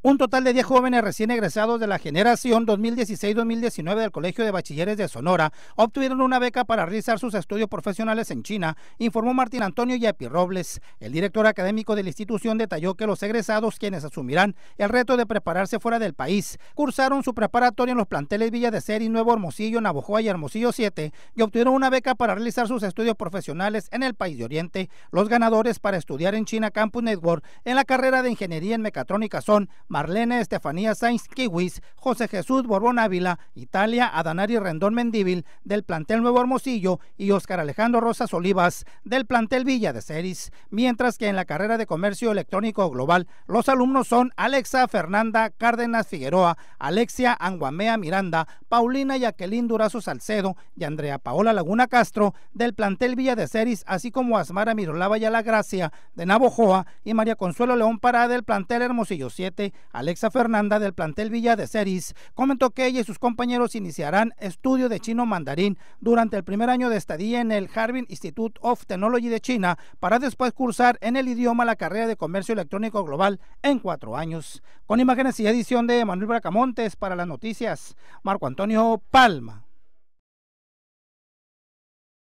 Un total de 10 jóvenes recién egresados de la generación 2016-2019 del Colegio de Bachilleres de Sonora obtuvieron una beca para realizar sus estudios profesionales en China, informó Martín Antonio Yapi Robles. El director académico de la institución detalló que los egresados, quienes asumirán el reto de prepararse fuera del país, cursaron su preparatoria en los planteles Villa de Ser y Nuevo Hermosillo, Navojoa y Hermosillo 7 y obtuvieron una beca para realizar sus estudios profesionales en el país de Oriente. Los ganadores para estudiar en China Campus Network en la carrera de Ingeniería en Mecatrónica son Marlene Estefanía Sainz Kiwis, José Jesús Borbón Ávila, Italia Adanari Rendón Mendíbil, del plantel Nuevo Hermosillo, y Óscar Alejandro Rosas Olivas, del plantel Villa de Ceris. Mientras que en la carrera de comercio electrónico global, los alumnos son Alexa Fernanda Cárdenas Figueroa, Alexia Anguamea Miranda, Paulina Yaquelín Durazo Salcedo y Andrea Paola Laguna Castro, del plantel Villa de Ceris, así como Asmara Mirolava Gracia de Navojoa, y María Consuelo León Pará, del plantel Hermosillo 7, Alexa Fernanda del plantel Villa de Ceris comentó que ella y sus compañeros iniciarán estudio de chino mandarín durante el primer año de estadía en el Harbin Institute of Technology de China para después cursar en el idioma la carrera de comercio electrónico global en cuatro años. Con imágenes y edición de Manuel Bracamontes para las noticias, Marco Antonio Palma.